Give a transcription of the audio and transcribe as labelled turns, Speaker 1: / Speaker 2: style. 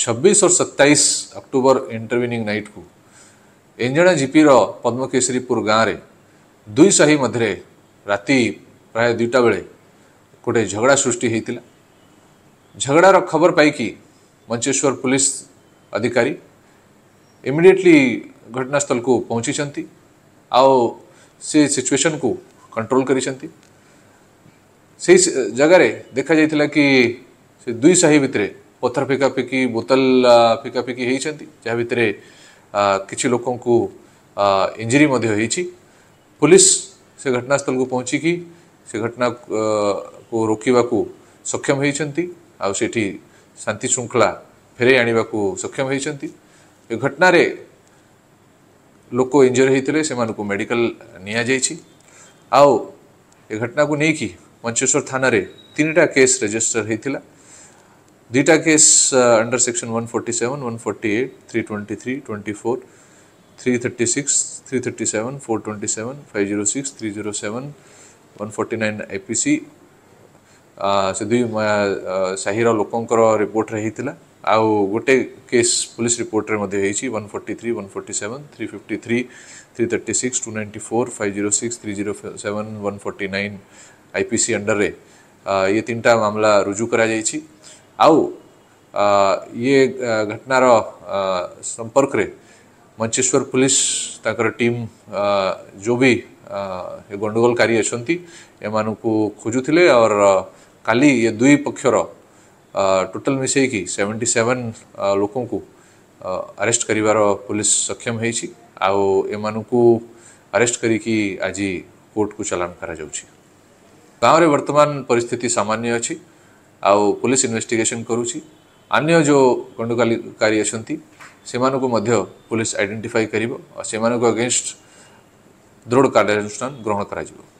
Speaker 1: 26 और 27 अक्टूबर इंटरव्यूनिंग नाइट को एंजना जीपी पद्मकेशरीपुर गाँव में दुई सही मध्य राति प्राय दुटा बेले गोटे झगड़ा सृष्टि होता झगड़ार खबर पाई मंचेश्वर पुलिस अधिकारी इमिडिएटली घटनास्थल को पहुँची आओ से सिचुएशन को कंट्रोल कर जगह देखा जाता कि दुई साहि भितर पथर फिकाफिकी बोतल फिकाफिकी होती जहाँ भितर कि लोक इंजरी पुलिस से घटनास्थल को पहुँचिकी से घटना को रोकवाक सक्षम होती आठ शांति श्रृंखला फेर आने को सक्षम होती घटन लोक इंजर होते से मेडिकल नि घटना को लेकिन मंचेश्वर थाना तीन टा केस रजिस्टर होता है Data case uh, under section 147, 148, 323, 24, 336, 337, 427, 506, 307, 149 IPC ସେଦୁଇ ସାହିର ଲୋକଙ୍କର ରିପୋର୍ଟ ରହିଥିଲା ଆଉ ଗୋଟେ କେସ୍ ପୋଲିସ ରିପୋର୍ଟରେ ମଧ୍ୟ ହେଇଛି one forty three one forty seven three fifty three three thirty six two ninety four five zero six three zero seven one forty nine I P C ଅଣ୍ଡରରେ ଇଏ ତିନିଟା ମାମଲା ରୁଜୁ କରାଯାଇଛି आ ये घटनार संपर्क मंचेश्वर पुलिस टीम जो भी गंडगोलकारी अच्छा खोजुले और काली ये दुई पक्षर टोटल मिस सेवेन्टी सेवेन लोक आरेस्ट कर पुलिस सक्षम हो आरेस्ट करोर्ट को चलाण कर गाँव में वर्तमान परिस्थिति सामान्य अच्छी ଆଉ ପୋଲିସ ଇନଭେଷ୍ଟିଗେସନ୍ କରୁଛି ଅନ୍ୟ ଯେଉଁ କଣ୍ଡକାରୀ ଅଛନ୍ତି ସେମାନଙ୍କୁ ମଧ୍ୟ ପୋଲିସ ଆଇଡେଣ୍ଟିଫାଇ କରିବ ଆଉ ସେମାନଙ୍କ ଅଗେନଷ୍ଟ ଦୃଢ଼ କାର୍ଯ୍ୟାନୁଷ୍ଠାନ ଗ୍ରହଣ କରାଯିବ